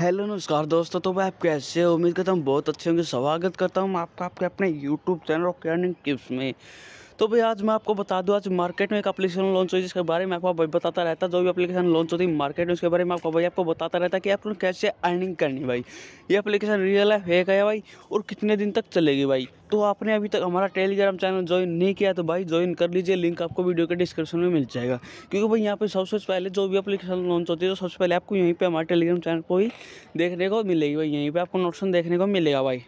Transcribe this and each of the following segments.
hello नमस्कार दोस्तों तो मैं आप कैसे उम्मीद करता हूँ बहुत अच्छे होंगे स्वागत करता हूँ आपका आपके अपने यूट्यूब चैनल और कैर्निंग टिप्स में तो भाई आज मैं आपको बता दूँ आज मार्केट में एक अपलीकेशन लॉन्च हुई जिसके बारे में आपको भाई बताता रहता जो भी अपलीकेशन लॉन्च होती है मार्केट में उसके बारे में आपको भाई आपको बताता रहता कि आपको कैसे अर्निंग करनी भाई ये अपलीकेशन रियल है फेक है भाई और कितने दिन तक चलेगी भाई तो आपने अभी तक हमारा टेलीग्राम चैनल ज्वाइन नहीं किया तो भाई ज्वाइन कर लीजिए लिंक आपको वीडियो के डिस्क्रिप्शन में मिल जाएगा क्योंकि भाई यहाँ पर सबसे पहले जो भी अपलीकेशन लॉन्च होती है तो सबसे पहले आपको यहीं पर हमारे टेलीग्राम चैनल को ही देखने को मिलेगी भाई यहीं पर आपको नोटिसन देखने को मिलेगा भाई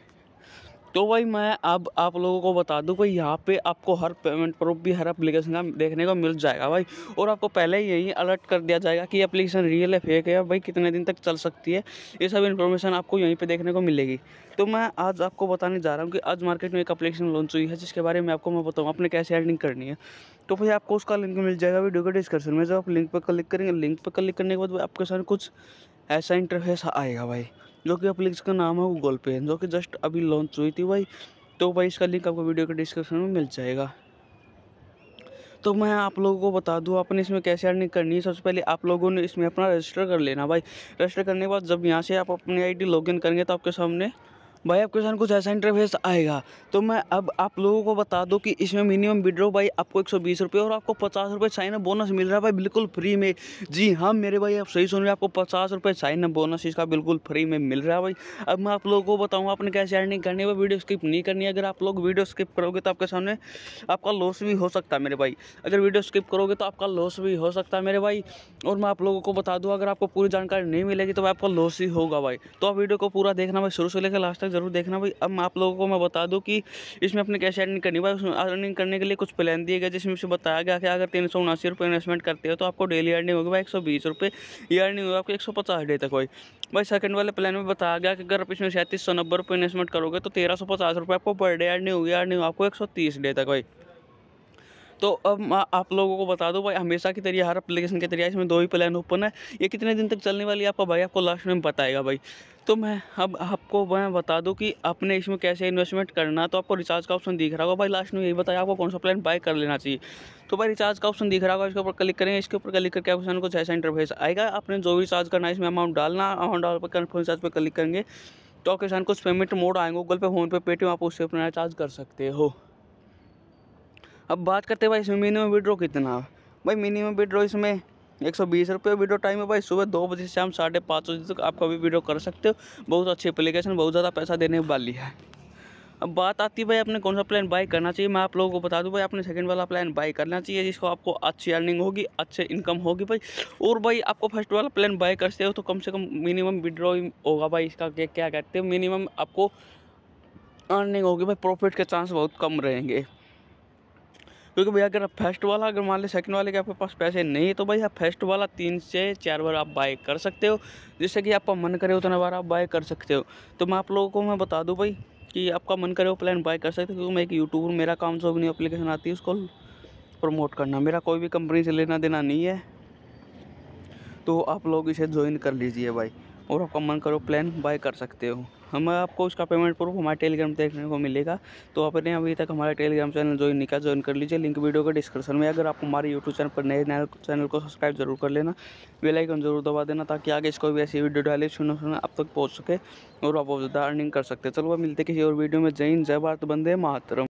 तो भाई मैं अब आप लोगों को बता दूं कि यहाँ पे आपको हर पेमेंट प्रूफ भी हर एप्लीकेशन का देखने को मिल जाएगा भाई और आपको पहले ही यही अलर्ट कर दिया जाएगा कि एप्लीकेशन रियल है फेक है भाई कितने दिन तक चल सकती है ये सब इन्फॉर्मेशन आपको यहीं पर देखने को मिलेगी तो मैं आज आपको बताने जा रहा हूँ कि आज मार्केट में एक अपलीकेशन लॉन्च हुई है जिसके बारे में आपको मैं बताऊँ आपने कैसे एडिंग करनी है तो भाई आपको उसका लिंक मिल जाएगा वीडियो के डिस्क्रिप्शन में जब आप लिंक पर क्लिक करेंगे लिंक पर क्लिक करने के बाद आपके सामने कुछ ऐसा इंटरफेस आएगा भाई जो कि अपलिक्स का नाम है गूगल पे जो कि जस्ट अभी लॉन्च हुई थी भाई तो भाई इसका लिंक आपको वीडियो के डिस्क्रिप्शन में मिल जाएगा तो मैं आप लोगों को बता दूं आपने इसमें कैसे अर्निंग करनी है सबसे पहले आप लोगों ने इसमें अपना रजिस्टर कर लेना भाई रजिस्टर करने के बाद जब यहाँ से आप अपनी आईडी लॉगिन करेंगे तो आपके सामने भाई आपके सामने कुछ ऐसा इंटरफेस आएगा तो मैं अब आप लोगों को बता दूं कि इसमें मिनिमम विड्रो भाई आपको एक सौ और आपको पचास रुपये साइन अप बोनस मिल रहा है भाई बिल्कुल फ्री में जी हाँ मेरे भाई आप सही सुन रहे हैं आपको पचास रुपये साइन अप बोनस इसका बिल्कुल फ्री में मिल रहा है भाई अब मैं आप लोगों को बताऊँगा आपने कैसे अर्निंग करनी है वीडियो स्किप नहीं करनी है अगर आप लोग वीडियो स्किप करोगे तो आपके सामने आपका लॉस भी हो सकता है मेरे भाई अगर वीडियो स्किप करोगे तो आपका लॉस भी हो सकता है मेरे भाई और मैं आप लोगों को बता दूँ अगर आपको पूरी जानकारी नहीं मिलेगी तो आपका लॉस ही होगा भाई तो आप वीडियो को पूरा देखना भाई शुरू से लेकर लास्ट तक ज़रूर देखना भाई अब आप लोगों को मैं बता दूँ कि इसमें अपने कैसे अर्निंग करनी भाई अर्निंग करने के लिए कुछ प्लान दिए गए जिसमें से बताया गया कि अगर तीन सौ उनासी रुपये इन्वेस्टमेंट करते हो तो आपको डेली अर्निंग होगी भाई एक सौ बीस रुपये ये अर्निंग होगी आपको एक सौ पचास डे तक भाई भाई सेकंड वाले प्लान में बताया गया कि अगर आप इसमें सैंतीस सौ नब्बे रुपये इन्वेस्टमेंट करोगे तो तेरह सौ पचास रुपये आपको पर डे अर्निंग होगी अर्निंग आपको एक सौ तीस डे तक भाई तो अब आप लोगों को बता दूँ भाई हमेशा की तरह हर अपलिकेशन के तरह इसमें दो ही प्लान ओपन है ये कितने दिन तक चलने वाली है आपका भाई आपको लास्ट में बताएगा भाई तो मैं अब आपको मैं बता दूं कि आपने इसमें कैसे इन्वेस्टमेंट करना तो आपको रिचार्ज का ऑप्शन दिख रहा होगा भाई लास्ट में यही बताया आपको कौन सा प्लान बाय कर लेना चाहिए तो भाई रिचार्ज का ऑप्शन दिख रहा होगा इसके ऊपर क्लिक करेंगे इसके ऊपर क्लिक करके आपको को जैसा इंटरफेस आएगा आपने जो भी रिचार्ज करना है इसमें अमाउंट डालना अमाउंट डाल पर कन्फर्म रिचार्ज पर क्लिक करेंगे तो आपके साथ कुछ पेमेंट मोड आएंगे Google pay PhonePe Paytm आप उससे अपना रिचार्ज कर सकते हो अब बात करते हैं भाई इसमें मिनिमम विड्रॉ कितना भाई मिनिमम विड्रॉ इसमें एक सौ बीस रुपये वीडियो टाइम है भाई सुबह दो बजे से शाम साढ़े पाँच बजे तक आप कभी वीडियो कर सकते हो बहुत अच्छी एप्लीकेशन बहुत ज़्यादा पैसा देने वाली है अब बात आती है भाई आपने कौन सा प्लान बाई करना चाहिए मैं आप लोगों को बता दूं भाई आपने सेकंड वाला प्लान बाई करना चाहिए जिसको आपको अच्छी अर्निंग होगी अच्छे इनकम होगी भाई और भाई आपको फर्स्ट वाला प्लान बाई करते हो तो कम से कम मिनिमम विड्रॉ होगा भाई इसका क्या कहते हैं मिनिमम आपको अर्निंग होगी भाई प्रॉफिट के चांस बहुत कम रहेंगे क्योंकि भाई अगर आप फर्स्ट वाला अगर मान लें सेकंड वाले के आपके पास पैसे नहीं है तो भाई आप फर्स्ट वाला तीन से चार बार आप बाय कर सकते हो जिससे कि आपका मन करे उतना बार आप बाय कर सकते हो तो मैं आप लोगों को मैं बता दूँ भाई कि आपका मन करे वो प्लान बाय कर सकते हो क्योंकि मैं एक यूट्यूबर मेरा काम जो अपनी अप्लीकेशन आती है उसको प्रमोट करना मेरा कोई भी कंपनी से लेना देना नहीं है तो आप लोग इसे ज्वाइन कर लीजिए भाई और आपका मन करो प्लान बाय कर सकते हो हम आपको उसका पेमेंट प्रूफ हमारे टेलीग्राम देखने को मिलेगा तो आपने अभी तक हमारा टेलीग्राम चैनल ज्वाइन नहीं किया ज्वाइन कर लीजिए लिंक वीडियो के डिस्क्रिप्शन में अगर आप हमारे यूट्यूब चैनल पर नए नए चैनल को सब्सक्राइब जरूर कर लेना बेलाइकन जरूर दबा देना ताकि आगे इसको भी ऐसी वीडियो डाले सुनो सुनो आप तक पहुँच सके और आप ज़्यादा अर्निंग कर सकते चलो मिलते किसी और वीडियो में जय हिंद जय भारत बंदे मातरम